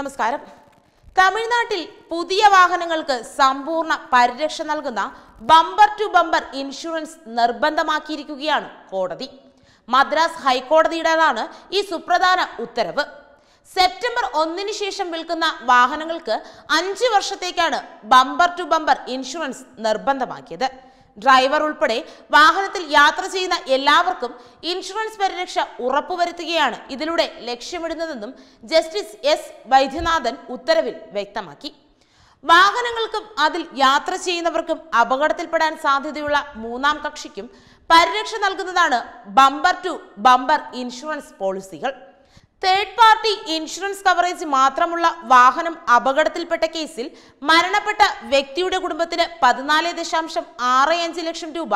നമസ്കാരം തമിഴ്നാട്ടിൽ പുതിയ വാഹനങ്ങൾക്ക് സമ്പൂർണ്ണ പരിരക്ഷ നൽകുന്ന ബമ്പർ ടു ബമ്പർ ഇൻഷുറൻസ് നിർബന്ധമാക്കിയിരിക്കുകയാണ് കോടതി മദ്രാസ് ഹൈക്കോടതിയുടേതാണ് ഈ സുപ്രധാന ഉത്തരവ് സെപ്റ്റംബർ ഒന്നിന് ശേഷം വിൽക്കുന്ന വാഹനങ്ങൾക്ക് അഞ്ച് വർഷത്തേക്കാണ് ബമ്പർ ടു ബമ്പർ ഇൻഷുറൻസ് നിർബന്ധമാക്കിയത് ഡ്രൈവർ ഉൾപ്പെടെ വാഹനത്തിൽ യാത്ര ചെയ്യുന്ന എല്ലാവർക്കും ഇൻഷുറൻസ് പരിരക്ഷ ഉറപ്പുവരുത്തുകയാണ് ഇതിലൂടെ ലക്ഷ്യമിടുന്നതെന്നും ജസ്റ്റിസ് എസ് വൈദ്യനാഥൻ ഉത്തരവിൽ വ്യക്തമാക്കി വാഹനങ്ങൾക്കും അതിൽ യാത്ര ചെയ്യുന്നവർക്കും അപകടത്തിൽപ്പെടാൻ സാധ്യതയുള്ള മൂന്നാം കക്ഷിക്കും പരിരക്ഷ നൽകുന്നതാണ് ബമ്പർ ടു ബമ്പർ ഇൻഷുറൻസ് പോളിസികൾ തേർഡ് പാർട്ടി ഇൻഷുറൻസ് കവറേജ് മാത്രമുള്ള വാഹനം അപകടത്തിൽപ്പെട്ട കേസിൽ മരണപ്പെട്ട വ്യക്തിയുടെ കുടുംബത്തിന് പതിനാല് ദശാംശം ആറ് അഞ്ച് ലക്ഷം രൂപ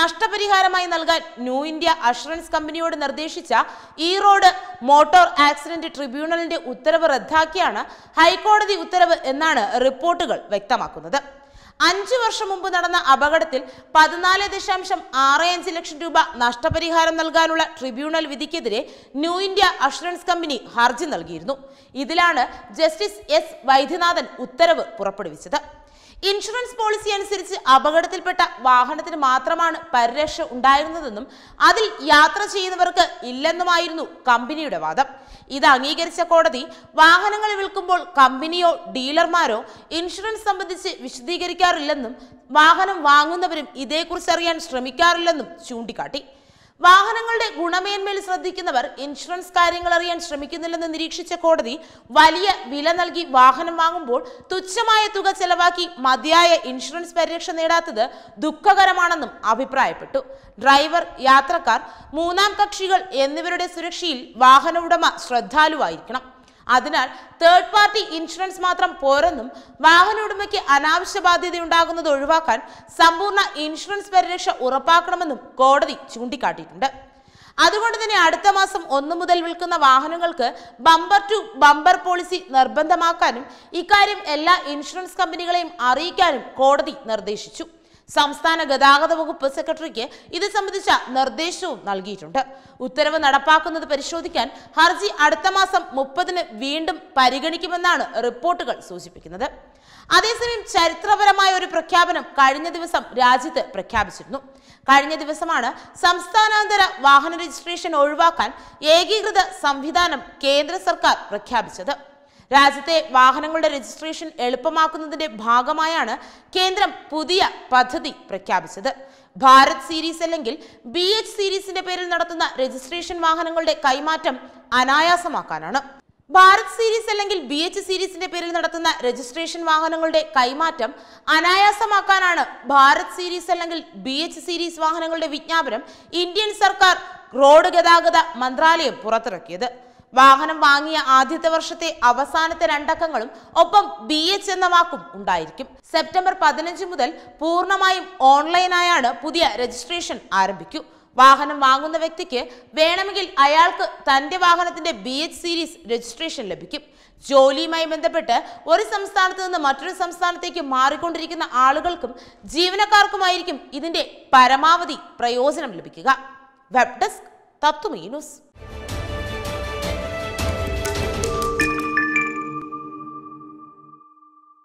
നഷ്ടപരിഹാരമായി നൽകാൻ ന്യൂ ഇന്ത്യ അഷുറൻസ് കമ്പനിയോട് നിർദ്ദേശിച്ച ഈറോഡ് മോട്ടോർ ആക്സിഡന്റ് ട്രിബ്യൂണലിന്റെ ഉത്തരവ് റദ്ദാക്കിയാണ് ഹൈക്കോടതി ഉത്തരവ് എന്നാണ് റിപ്പോർട്ടുകൾ വ്യക്തമാക്കുന്നത് അഞ്ചു വർഷം മുമ്പ് നടന്ന അപകടത്തിൽ പതിനാല് ദശാംശം ആറ് അഞ്ച് ലക്ഷം രൂപ നഷ്ടപരിഹാരം നൽകാനുള്ള ട്രിബ്യൂണൽ വിധിക്കെതിരെ ന്യൂ ഇന്ത്യ അഷുറൻസ് കമ്പനി ഹർജി നൽകിയിരുന്നു ഇതിലാണ് ജസ്റ്റിസ് എസ് വൈദ്യനാഥൻ ഉത്തരവ് പുറപ്പെടുവിച്ചത് ഇൻഷുറൻസ് പോളിസി അനുസരിച്ച് അപകടത്തിൽപ്പെട്ട വാഹനത്തിന് മാത്രമാണ് പരിരക്ഷ ഉണ്ടായിരുന്നതെന്നും അതിൽ യാത്ര ചെയ്യുന്നവർക്ക് ഇല്ലെന്നുമായിരുന്നു കമ്പനിയുടെ വാദം ഇത് അംഗീകരിച്ച കോടതി വാഹനങ്ങൾ വിൽക്കുമ്പോൾ കമ്പനിയോ ഡീലർമാരോ ഇൻഷുറൻസ് സംബന്ധിച്ച് വിശദീകരിക്കാറില്ലെന്നും വാഹനം വാങ്ങുന്നവരും ഇതേക്കുറിച്ച് അറിയാൻ ശ്രമിക്കാറില്ലെന്നും ചൂണ്ടിക്കാട്ടി വാഹനങ്ങളുടെ ഗുണമേന്മയിൽ ശ്രദ്ധിക്കുന്നവർ ഇൻഷുറൻസ് കാര്യങ്ങൾ അറിയാൻ ശ്രമിക്കുന്നില്ലെന്ന് നിരീക്ഷിച്ച കോടതി വലിയ വില നൽകി വാഹനം വാങ്ങുമ്പോൾ തുച്ഛമായ തുക ചെലവാക്കി മതിയായ ഇൻഷുറൻസ് പരിരക്ഷ നേടാത്തത് ദുഃഖകരമാണെന്നും അഭിപ്രായപ്പെട്ടു ഡ്രൈവർ യാത്രക്കാർ മൂന്നാം കക്ഷികൾ എന്നിവരുടെ സുരക്ഷയിൽ വാഹന ഉടമ ശ്രദ്ധാലുവായിരിക്കണം അതിനാൽ തേർഡ് പാർട്ടി ഇൻഷുറൻസ് മാത്രം പോരെന്നും വാഹന ഉടമയ്ക്ക് അനാവശ്യ ബാധ്യത ഉണ്ടാകുന്നത് ഒഴിവാക്കാൻ സമ്പൂർണ്ണ ഇൻഷുറൻസ് പരിരക്ഷ ഉറപ്പാക്കണമെന്നും കോടതി ചൂണ്ടിക്കാട്ടിയിട്ടുണ്ട് അതുകൊണ്ട് തന്നെ അടുത്ത മാസം ഒന്നു മുതൽ വിൽക്കുന്ന വാഹനങ്ങൾക്ക് ബമ്പർ ടു ബമ്പർ പോളിസി നിർബന്ധമാക്കാനും ഇക്കാര്യം എല്ലാ ഇൻഷുറൻസ് കമ്പനികളെയും അറിയിക്കാനും കോടതി നിർദ്ദേശിച്ചു സംസ്ഥാന ഗതാഗത വകുപ്പ് സെക്രട്ടറിക്ക് ഇത് സംബന്ധിച്ച നിർദ്ദേശവും നൽകിയിട്ടുണ്ട് ഉത്തരവ് നടപ്പാക്കുന്നത് പരിശോധിക്കാൻ ഹർജി അടുത്ത മാസം മുപ്പതിന് വീണ്ടും പരിഗണിക്കുമെന്നാണ് റിപ്പോർട്ടുകൾ സൂചിപ്പിക്കുന്നത് അതേസമയം ചരിത്രപരമായ ഒരു പ്രഖ്യാപനം കഴിഞ്ഞ ദിവസം രാജ്യത്ത് പ്രഖ്യാപിച്ചിരുന്നു കഴിഞ്ഞ ദിവസമാണ് സംസ്ഥാനാന്തര വാഹന രജിസ്ട്രേഷൻ ഒഴിവാക്കാൻ ഏകീകൃത സംവിധാനം കേന്ദ്ര സർക്കാർ പ്രഖ്യാപിച്ചത് രാജ്യത്തെ വാഹനങ്ങളുടെ രജിസ്ട്രേഷൻ എളുപ്പമാക്കുന്നതിന്റെ ഭാഗമായാണ് കേന്ദ്രം പുതിയ പദ്ധതി പ്രഖ്യാപിച്ചത് ഭാരത് സീരീസ് അല്ലെങ്കിൽ ബി എച്ച് സീരീസിന്റെ പേരിൽ നടത്തുന്ന രജിസ്ട്രേഷൻ വാഹനങ്ങളുടെ കൈമാറ്റം അനായാസമാക്കാനാണ് ഭാരത് സീരീസ് അല്ലെങ്കിൽ ബി എച്ച് സീരീസിന്റെ പേരിൽ നടത്തുന്ന രജിസ്ട്രേഷൻ വാഹനങ്ങളുടെ കൈമാറ്റം അനായാസമാക്കാനാണ് ഭാരത് സീരീസ് അല്ലെങ്കിൽ ബി എച്ച് സീരീസ് വാഹനങ്ങളുടെ വിജ്ഞാപനം ഇന്ത്യൻ സർക്കാർ റോഡ് ഗതാഗത മന്ത്രാലയം പുറത്തിറക്കിയത് വാഹനം വാങ്ങിയ ആദ്യത്തെ വർഷത്തെ അവസാനത്തെ രണ്ടക്കങ്ങളും ഒപ്പം ബി എച്ച് എന്ന വാക്കും ഉണ്ടായിരിക്കും സെപ്റ്റംബർ പതിനഞ്ച് മുതൽ പൂർണ്ണമായും ഓൺലൈനായാണ് പുതിയ രജിസ്ട്രേഷൻ ആരംഭിക്കൂ വാഹനം വാങ്ങുന്ന വ്യക്തിക്ക് വേണമെങ്കിൽ അയാൾക്ക് തന്റെ വാഹനത്തിന്റെ ബി എച്ച് സീരീസ് രജിസ്ട്രേഷൻ ലഭിക്കും ജോലിയുമായി ബന്ധപ്പെട്ട് ഒരു സംസ്ഥാനത്ത് നിന്ന് മറ്റൊരു സംസ്ഥാനത്തേക്ക് മാറിക്കൊണ്ടിരിക്കുന്ന ആളുകൾക്കും ജീവനക്കാർക്കുമായിരിക്കും ഇതിന്റെ പരമാവധി പ്രയോജനം ലഭിക്കുക വെബ് ഡെസ്ക് തത്വമീ ന്യൂസ്